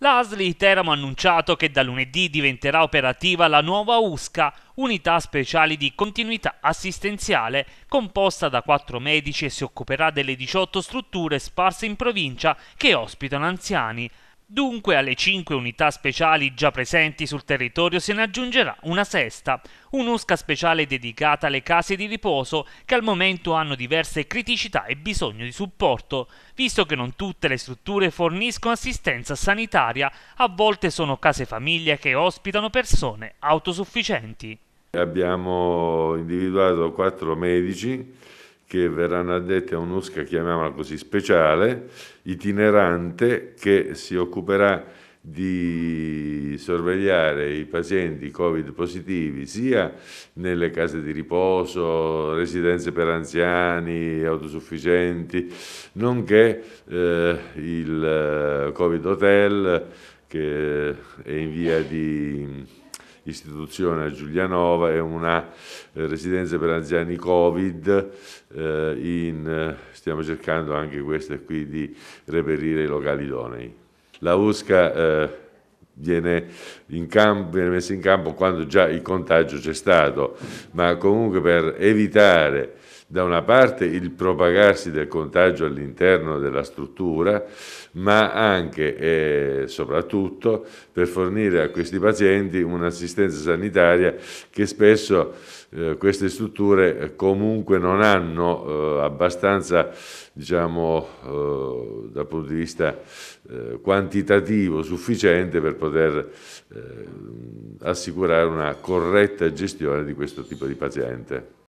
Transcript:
La ASL Teramo ha annunciato che da lunedì diventerà operativa la nuova USCA, unità speciale di continuità assistenziale, composta da quattro medici e si occuperà delle 18 strutture sparse in provincia che ospitano anziani. Dunque alle 5 unità speciali già presenti sul territorio se ne aggiungerà una sesta, un'usca speciale dedicata alle case di riposo che al momento hanno diverse criticità e bisogno di supporto, visto che non tutte le strutture forniscono assistenza sanitaria, a volte sono case famiglie che ospitano persone autosufficienti. Abbiamo individuato quattro medici che verranno addetti a un'usca, chiamiamola così, speciale, itinerante, che si occuperà di sorvegliare i pazienti Covid positivi sia nelle case di riposo, residenze per anziani, autosufficienti, nonché eh, il eh, Covid Hotel che è in via di istituzione a Giulianova e una eh, residenza per anziani Covid, eh, in, eh, stiamo cercando anche queste qui di reperire i locali idonei. La USCA eh, viene, campo, viene messo in campo quando già il contagio c'è stato, ma comunque per evitare da una parte il propagarsi del contagio all'interno della struttura, ma anche e soprattutto per fornire a questi pazienti un'assistenza sanitaria che spesso eh, queste strutture eh, comunque non hanno eh, abbastanza, diciamo, eh, dal punto di vista eh, quantitativo sufficiente per poter poter eh, assicurare una corretta gestione di questo tipo di paziente.